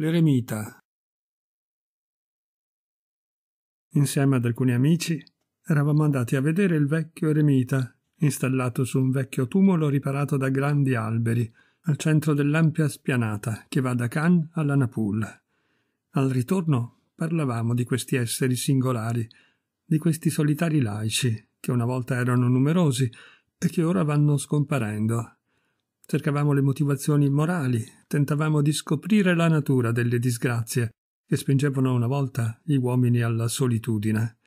l'eremita. Insieme ad alcuni amici eravamo andati a vedere il vecchio eremita, installato su un vecchio tumulo riparato da grandi alberi, al centro dell'ampia spianata che va da Cannes alla Napul. Al ritorno parlavamo di questi esseri singolari, di questi solitari laici, che una volta erano numerosi e che ora vanno scomparendo cercavamo le motivazioni morali, tentavamo di scoprire la natura delle disgrazie che spingevano una volta gli uomini alla solitudine.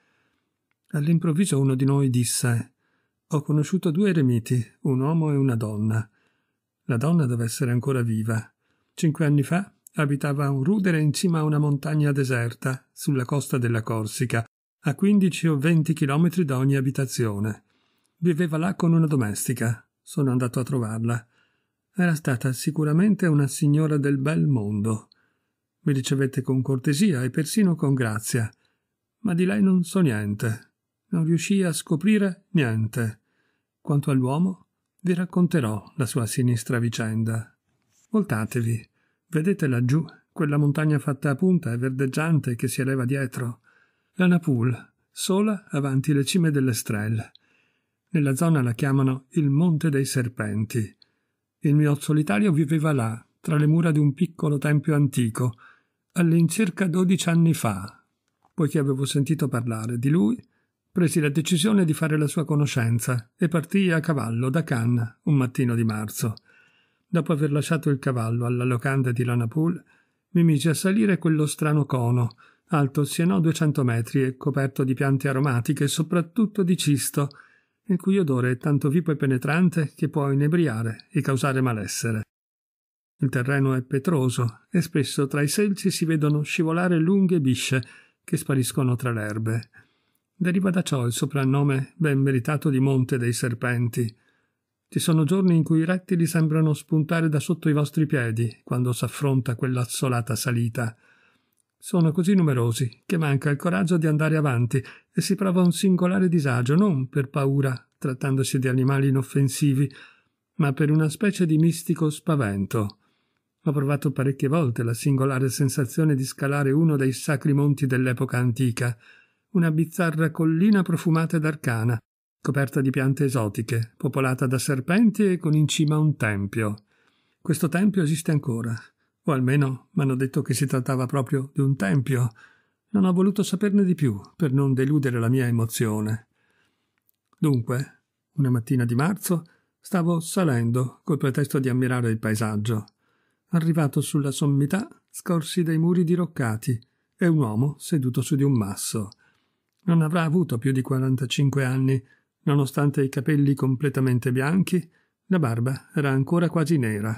All'improvviso uno di noi disse Ho conosciuto due eremiti, un uomo e una donna. La donna deve essere ancora viva. Cinque anni fa abitava a un rudere in cima a una montagna deserta, sulla costa della Corsica, a 15 o 20 chilometri da ogni abitazione. Viveva là con una domestica. Sono andato a trovarla. Era stata sicuramente una signora del bel mondo. Mi ricevette con cortesia e persino con grazia, ma di lei non so niente. Non riuscii a scoprire niente. Quanto all'uomo, vi racconterò la sua sinistra vicenda. Voltatevi, vedete laggiù quella montagna fatta a punta e verdeggiante che si eleva dietro. La Napul, sola avanti le cime delle Nella zona la chiamano il Monte dei Serpenti. Il mio solitario viveva là, tra le mura di un piccolo tempio antico, all'incirca dodici anni fa. Poiché avevo sentito parlare di lui, presi la decisione di fare la sua conoscenza e partii a cavallo da Cannes un mattino di marzo. Dopo aver lasciato il cavallo alla locanda di Lanapool, mi misi a salire quello strano cono, alto sino a 200 metri e coperto di piante aromatiche e soprattutto di cisto, il cui odore è tanto vivo e penetrante che può inebriare e causare malessere. Il terreno è petroso e spesso tra i selci si vedono scivolare lunghe bisce che spariscono tra le erbe. Deriva da ciò il soprannome ben meritato di Monte dei Serpenti. Ci sono giorni in cui i rettili sembrano spuntare da sotto i vostri piedi quando s'affronta quell'azzolata salita sono così numerosi che manca il coraggio di andare avanti e si prova un singolare disagio non per paura, trattandosi di animali inoffensivi, ma per una specie di mistico spavento. Ho provato parecchie volte la singolare sensazione di scalare uno dei sacri monti dell'epoca antica, una bizzarra collina profumata ed arcana, coperta di piante esotiche, popolata da serpenti e con in cima un tempio. Questo tempio esiste ancora, o almeno mi hanno detto che si trattava proprio di un tempio. Non ho voluto saperne di più per non deludere la mia emozione. Dunque, una mattina di marzo, stavo salendo col pretesto di ammirare il paesaggio. Arrivato sulla sommità, scorsi dei muri diroccati e un uomo seduto su di un masso. Non avrà avuto più di 45 anni, nonostante i capelli completamente bianchi, la barba era ancora quasi nera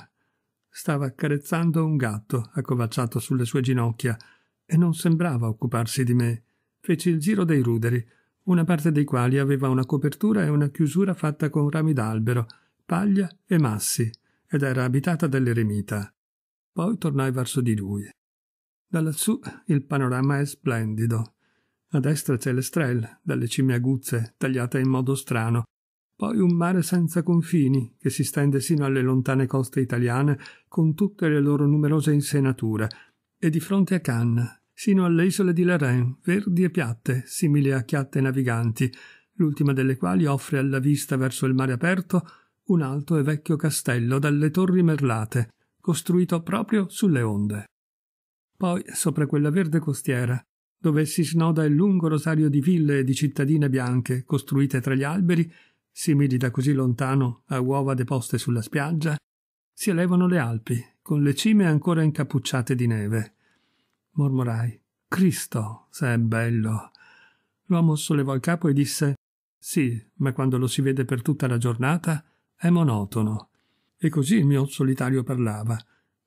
Stava accarezzando un gatto accovacciato sulle sue ginocchia e non sembrava occuparsi di me. Feci il giro dei ruderi, una parte dei quali aveva una copertura e una chiusura fatta con rami d'albero, paglia e massi, ed era abitata dall'eremita. Poi tornai verso di lui. Da lassù il panorama è splendido. A destra c'è l'estrel, dalle cime aguzze, tagliate in modo strano, poi un mare senza confini che si stende sino alle lontane coste italiane con tutte le loro numerose insenature, e di fronte a Cannes, sino alle isole di Laren, verdi e piatte, simili a chiatte naviganti, l'ultima delle quali offre alla vista verso il mare aperto un alto e vecchio castello dalle torri merlate, costruito proprio sulle onde. Poi, sopra quella verde costiera, dove si snoda il lungo rosario di ville e di cittadine bianche costruite tra gli alberi, simili da così lontano a uova deposte sulla spiaggia, si elevano le Alpi, con le cime ancora incappucciate di neve. Mormorai Cristo, se è bello. L'uomo sollevò il capo e disse Sì, ma quando lo si vede per tutta la giornata è monotono. E così il mio solitario parlava.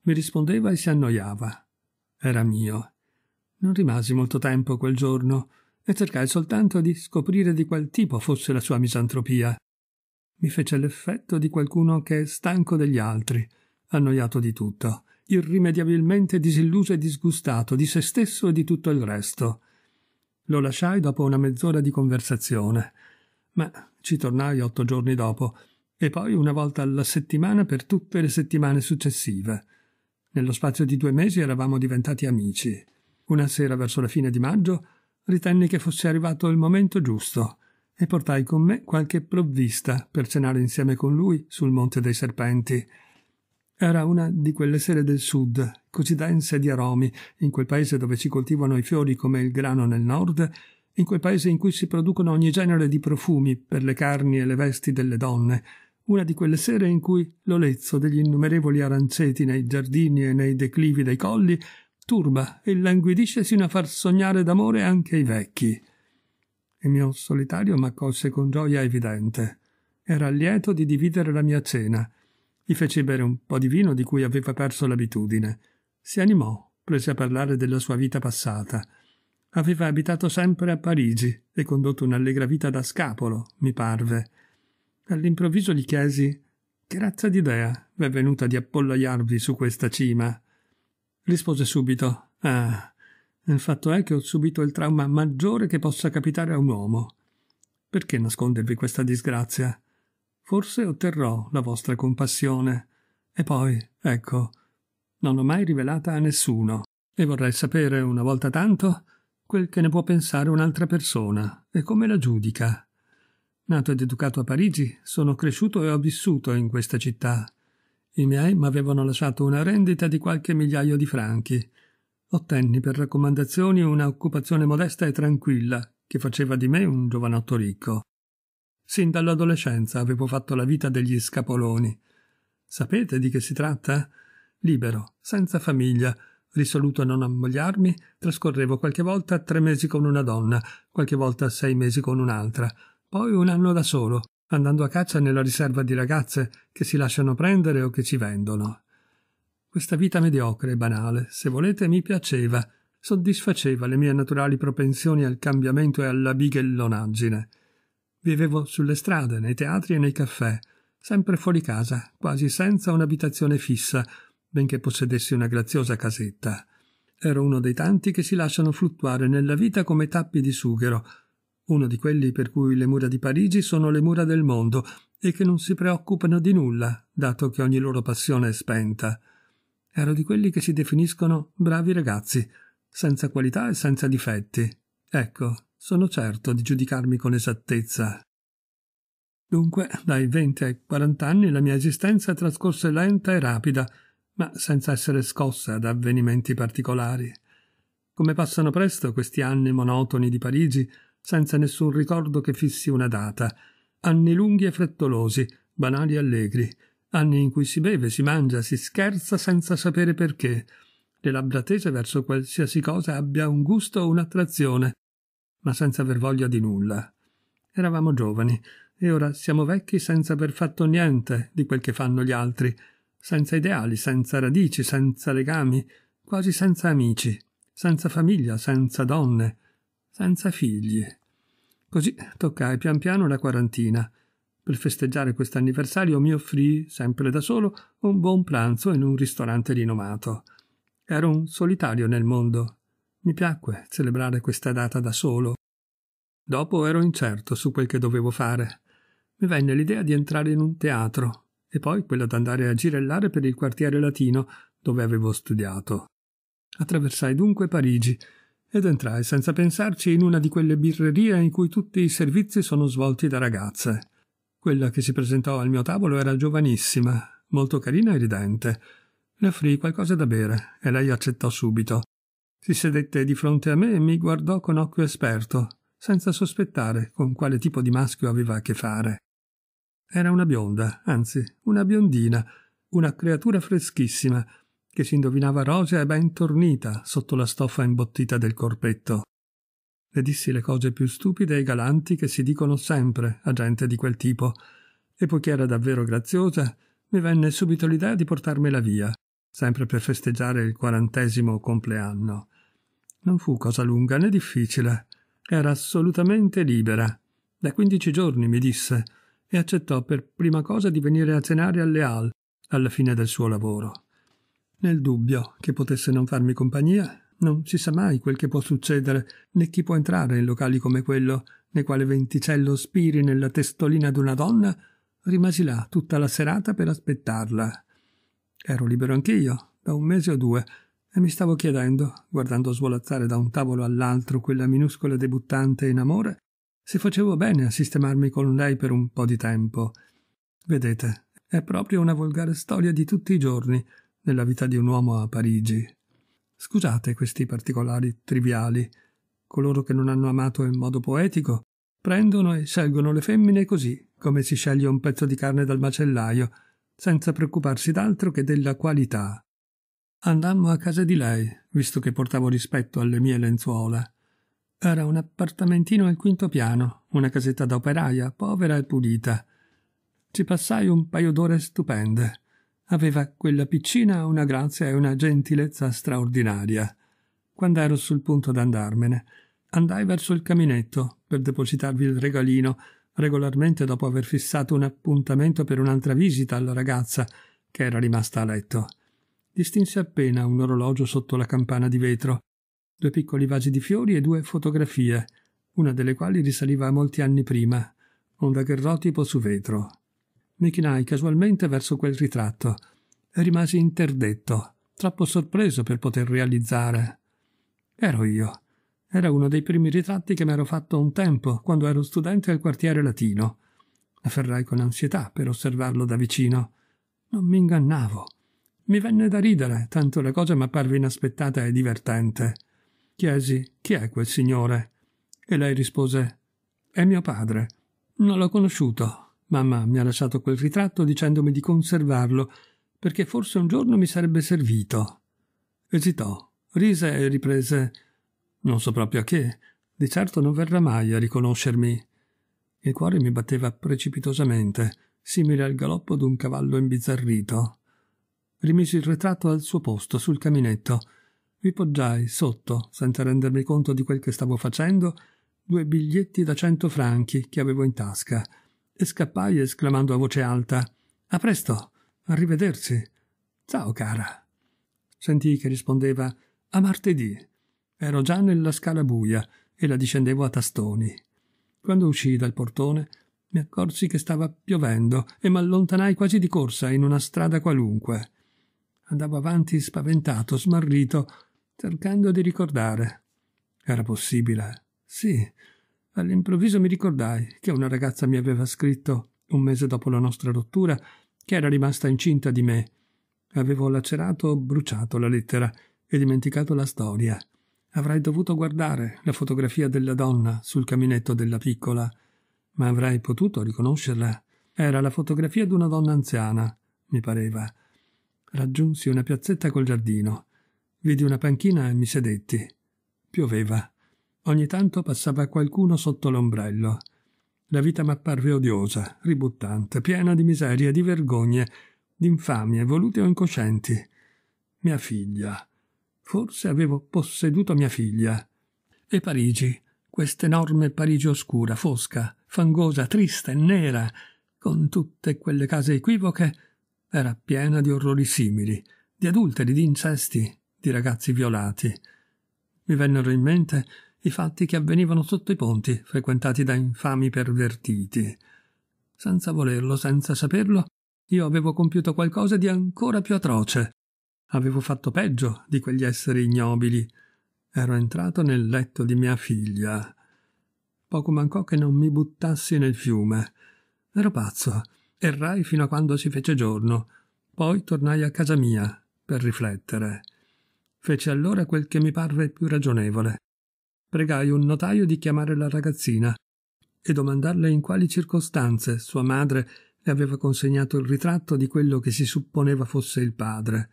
Mi rispondeva e si annoiava. Era mio. Non rimasi molto tempo quel giorno e cercai soltanto di scoprire di qual tipo fosse la sua misantropia. Mi fece l'effetto di qualcuno che è stanco degli altri, annoiato di tutto, irrimediabilmente disilluso e disgustato di se stesso e di tutto il resto. Lo lasciai dopo una mezz'ora di conversazione, ma ci tornai otto giorni dopo, e poi una volta alla settimana per tutte le settimane successive. Nello spazio di due mesi eravamo diventati amici. Una sera verso la fine di maggio ritenni che fosse arrivato il momento giusto e portai con me qualche provvista per cenare insieme con lui sul Monte dei Serpenti. Era una di quelle sere del sud, così dense di aromi, in quel paese dove si coltivano i fiori come il grano nel nord, in quel paese in cui si producono ogni genere di profumi per le carni e le vesti delle donne, una di quelle sere in cui l'olezzo degli innumerevoli aranceti nei giardini e nei declivi dei colli turba e languidisce sino a far sognare d'amore anche i vecchi. Il mio solitario m'accolse con gioia evidente. Era lieto di dividere la mia cena. Gli feci bere un po' di vino di cui aveva perso l'abitudine. Si animò, prese a parlare della sua vita passata. Aveva abitato sempre a Parigi e condotto un'allegra vita da scapolo, mi parve. All'improvviso gli chiesi che razza d'idea v'è venuta di appollaiarvi su questa cima? rispose subito Ah, il fatto è che ho subito il trauma maggiore che possa capitare a un uomo. Perché nascondervi questa disgrazia? Forse otterrò la vostra compassione. E poi, ecco, non l'ho mai rivelata a nessuno. E vorrei sapere, una volta tanto, quel che ne può pensare un'altra persona e come la giudica. Nato ed educato a Parigi, sono cresciuto e ho vissuto in questa città. I miei m'avevano lasciato una rendita di qualche migliaio di franchi. Ottenni per raccomandazioni una occupazione modesta e tranquilla, che faceva di me un giovanotto ricco. Sin dall'adolescenza avevo fatto la vita degli scapoloni. Sapete di che si tratta? Libero, senza famiglia, risoluto a non ammogliarmi, trascorrevo qualche volta tre mesi con una donna, qualche volta sei mesi con un'altra, poi un anno da solo, andando a caccia nella riserva di ragazze che si lasciano prendere o che ci vendono. Questa vita mediocre e banale, se volete, mi piaceva, soddisfaceva le mie naturali propensioni al cambiamento e alla bighellonaggine. Vivevo sulle strade, nei teatri e nei caffè, sempre fuori casa, quasi senza un'abitazione fissa, benché possedessi una graziosa casetta. Ero uno dei tanti che si lasciano fluttuare nella vita come tappi di sughero, uno di quelli per cui le mura di Parigi sono le mura del mondo e che non si preoccupano di nulla, dato che ogni loro passione è spenta. Ero di quelli che si definiscono bravi ragazzi, senza qualità e senza difetti. Ecco, sono certo di giudicarmi con esattezza. Dunque, dai venti ai quarant'anni la mia esistenza trascorse lenta e rapida, ma senza essere scossa da avvenimenti particolari. Come passano presto questi anni monotoni di Parigi, senza nessun ricordo che fissi una data. Anni lunghi e frettolosi, banali e allegri. Anni in cui si beve, si mangia, si scherza senza sapere perché. Le labbra tese verso qualsiasi cosa abbia un gusto o un'attrazione, ma senza aver voglia di nulla. Eravamo giovani e ora siamo vecchi senza aver fatto niente di quel che fanno gli altri, senza ideali, senza radici, senza legami, quasi senza amici, senza famiglia, senza donne, senza figli. Così toccai pian piano la quarantina. Per festeggiare questo anniversario mi offrì, sempre da solo, un buon pranzo in un ristorante rinomato. Ero un solitario nel mondo. Mi piacque celebrare questa data da solo. Dopo ero incerto su quel che dovevo fare. Mi venne l'idea di entrare in un teatro e poi quella d'andare a girellare per il quartiere latino dove avevo studiato. Attraversai dunque Parigi ed entrai senza pensarci in una di quelle birrerie in cui tutti i servizi sono svolti da ragazze. Quella che si presentò al mio tavolo era giovanissima, molto carina e ridente. Le offrì qualcosa da bere e lei accettò subito. Si sedette di fronte a me e mi guardò con occhio esperto, senza sospettare con quale tipo di maschio aveva a che fare. Era una bionda, anzi, una biondina, una creatura freschissima, che si indovinava rosea e ben tornita sotto la stoffa imbottita del corpetto. Le dissi le cose più stupide e galanti che si dicono sempre a gente di quel tipo, e poiché era davvero graziosa, mi venne subito l'idea di portarmela via, sempre per festeggiare il quarantesimo compleanno. Non fu cosa lunga né difficile, era assolutamente libera. Da quindici giorni mi disse, e accettò per prima cosa di venire a cenare alle Al alla fine del suo lavoro nel dubbio che potesse non farmi compagnia, non si sa mai quel che può succedere, né chi può entrare in locali come quello, nel quale Venticello spiri nella testolina d'una donna, rimasi là tutta la serata per aspettarla. Ero libero anch'io, da un mese o due, e mi stavo chiedendo, guardando svolazzare da un tavolo all'altro quella minuscola debuttante in amore, se facevo bene a sistemarmi con lei per un po' di tempo. Vedete, è proprio una volgare storia di tutti i giorni, nella vita di un uomo a Parigi. Scusate questi particolari triviali. Coloro che non hanno amato in modo poetico prendono e scelgono le femmine così, come si sceglie un pezzo di carne dal macellaio, senza preoccuparsi d'altro che della qualità. Andammo a casa di lei, visto che portavo rispetto alle mie lenzuola. Era un appartamentino al quinto piano, una casetta da operaia, povera e pulita. Ci passai un paio d'ore stupende. Aveva quella piccina una grazia e una gentilezza straordinaria. Quando ero sul punto d'andarmene, andai verso il caminetto per depositarvi il regalino, regolarmente dopo aver fissato un appuntamento per un'altra visita alla ragazza che era rimasta a letto. Distinse appena un orologio sotto la campana di vetro, due piccoli vasi di fiori e due fotografie, una delle quali risaliva a molti anni prima, un daguerrotipo su vetro. Mi chinai casualmente verso quel ritratto e rimasi interdetto, troppo sorpreso per poter realizzare. Ero io. Era uno dei primi ritratti che mi ero fatto un tempo, quando ero studente al quartiere latino. Afferrai con ansietà per osservarlo da vicino. Non mi ingannavo. Mi venne da ridere, tanto la cosa mi apparve inaspettata e divertente. Chiesi chi è quel signore? E lei rispose È mio padre. Non l'ho conosciuto, Mamma mi ha lasciato quel ritratto dicendomi di conservarlo, perché forse un giorno mi sarebbe servito. Esitò, rise e riprese. Non so proprio a che, di certo non verrà mai a riconoscermi. Il cuore mi batteva precipitosamente, simile al galoppo d'un cavallo imbizzarrito. Rimisi il ritratto al suo posto sul caminetto. Vi poggiai sotto, senza rendermi conto di quel che stavo facendo, due biglietti da cento franchi che avevo in tasca e scappai esclamando a voce alta A presto, arrivederci. Ciao cara. Sentii che rispondeva A martedì. Ero già nella scala buia e la discendevo a tastoni. Quando uscii dal portone mi accorsi che stava piovendo e m'allontanai quasi di corsa in una strada qualunque. Andavo avanti spaventato, smarrito, cercando di ricordare. Era possibile? Sì, All'improvviso mi ricordai che una ragazza mi aveva scritto, un mese dopo la nostra rottura, che era rimasta incinta di me. Avevo lacerato, bruciato la lettera e dimenticato la storia. Avrei dovuto guardare la fotografia della donna sul caminetto della piccola, ma avrei potuto riconoscerla. Era la fotografia di una donna anziana, mi pareva. Raggiunsi una piazzetta col giardino. Vidi una panchina e mi sedetti. Pioveva. Ogni tanto passava qualcuno sotto l'ombrello. La vita m'apparve odiosa, ributtante, piena di miserie, di vergogne, di infamie volute o incoscienti. Mia figlia. Forse avevo posseduto mia figlia. E Parigi, questa enorme Parigi oscura, fosca, fangosa, triste, nera, con tutte quelle case equivoche, era piena di orrori simili, di adulteri, di incesti, di ragazzi violati. Mi vennero in mente i fatti che avvenivano sotto i ponti frequentati da infami pervertiti. Senza volerlo, senza saperlo, io avevo compiuto qualcosa di ancora più atroce. Avevo fatto peggio di quegli esseri ignobili. Ero entrato nel letto di mia figlia. Poco mancò che non mi buttassi nel fiume. Ero pazzo. Errai fino a quando si fece giorno. Poi tornai a casa mia per riflettere. Feci allora quel che mi parve più ragionevole pregai un notaio di chiamare la ragazzina e domandarle in quali circostanze sua madre le aveva consegnato il ritratto di quello che si supponeva fosse il padre.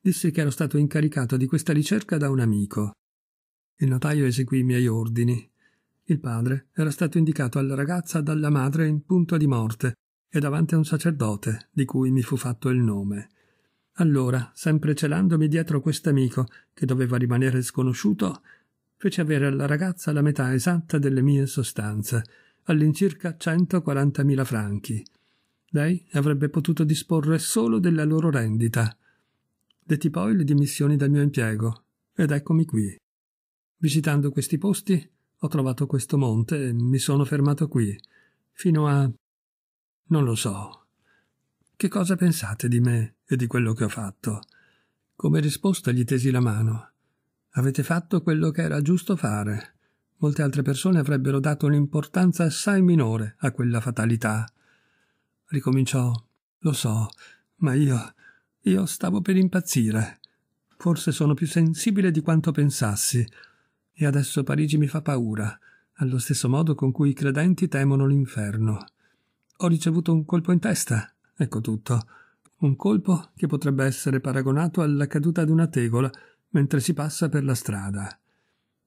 Dissi che ero stato incaricato di questa ricerca da un amico. Il notaio eseguì i miei ordini. Il padre era stato indicato alla ragazza dalla madre in punto di morte e davanti a un sacerdote di cui mi fu fatto il nome. Allora, sempre celandomi dietro quest'amico, che doveva rimanere sconosciuto, fece avere alla ragazza la metà esatta delle mie sostanze, all'incirca 140.000 franchi. Lei avrebbe potuto disporre solo della loro rendita. Detti poi le dimissioni dal mio impiego, ed eccomi qui. Visitando questi posti, ho trovato questo monte e mi sono fermato qui, fino a... non lo so. Che cosa pensate di me e di quello che ho fatto? Come risposta gli tesi la mano Avete fatto quello che era giusto fare. Molte altre persone avrebbero dato un'importanza assai minore a quella fatalità. Ricominciò. Lo so, ma io. io stavo per impazzire. Forse sono più sensibile di quanto pensassi. E adesso Parigi mi fa paura, allo stesso modo con cui i credenti temono l'inferno. Ho ricevuto un colpo in testa. Ecco tutto. Un colpo che potrebbe essere paragonato alla caduta di una tegola mentre si passa per la strada.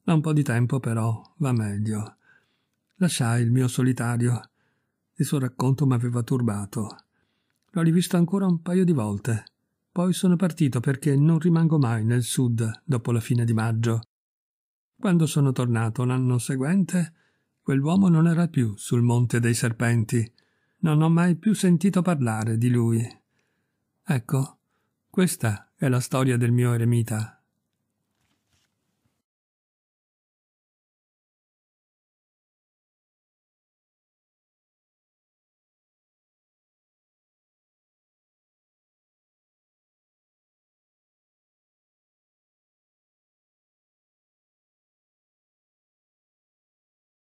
Da un po' di tempo però va meglio. Lasciai il mio solitario. Il suo racconto mi aveva turbato. L'ho rivisto ancora un paio di volte. Poi sono partito perché non rimango mai nel sud dopo la fine di maggio. Quando sono tornato l'anno seguente, quell'uomo non era più sul Monte dei Serpenti. Non ho mai più sentito parlare di lui. Ecco, questa è la storia del mio eremita.